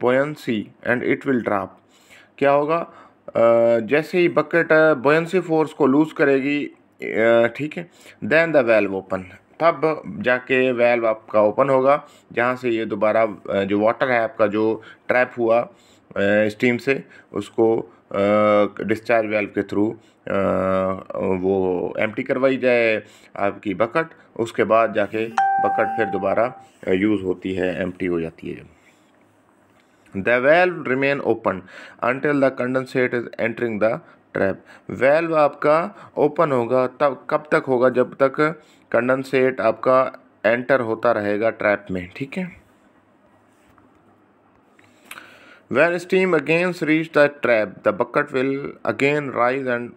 बोयसी and it will drop क्या होगा जैसे ही बकेट बोयसी फोर्स को लूज़ करेगी ठीक है दैन द वेल्व ओपन तब जाके वेल्व आपका ओपन होगा जहाँ से ये दोबारा जो वाटर है आपका जो ट्रैप हुआ स्टीम से उसको डिस्चार्ज वेल्व के थ्रू वो एम्प्टी करवाई जाए आपकी बकट उसके बाद जाके बकट फिर दोबारा यूज़ होती है एम्प्टी हो जाती है the valve remain open until the condensate is entering the trap valve आपका open होगा तब कब तक होगा जब तक condensate आपका enter होता रहेगा trap में ठीक है When steam again reaches the trap, the bucket will again rise and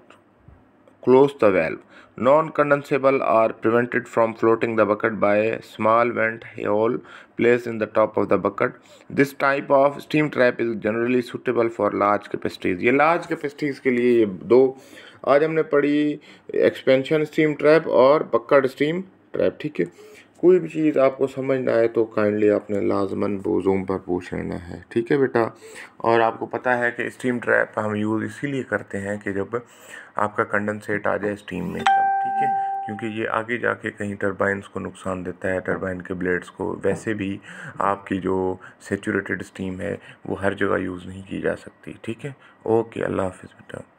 close the valve. Non-condensable are prevented from floating the bucket by a small vent hole placed in the top of the bucket. This type of steam trap is generally suitable for large capacities. ये large capacities के लिए ये दो आज हमने पढ़ी expansion steam trap और bucket steam trap ठीक है कोई भी चीज़ आपको समझ ना आए तो काइंडली आपने लाजमन बोजूम पर पूछ लेना है ठीक है बेटा और आपको पता है कि स्टीम ट्रैप हम यूज़ इसीलिए करते हैं कि जब आपका कंडेंसेट आ जाए स्टीम में तब ठीक है क्योंकि ये आगे जाके कहीं टर्बाइनस को नुकसान देता है टर्बाइन के ब्लेड्स को वैसे भी आपकी जो सेचूरेटेड स्टीम है वो हर जगह यूज़ नहीं की जा सकती ठीक है ओके अल्लाह हाफ बेटा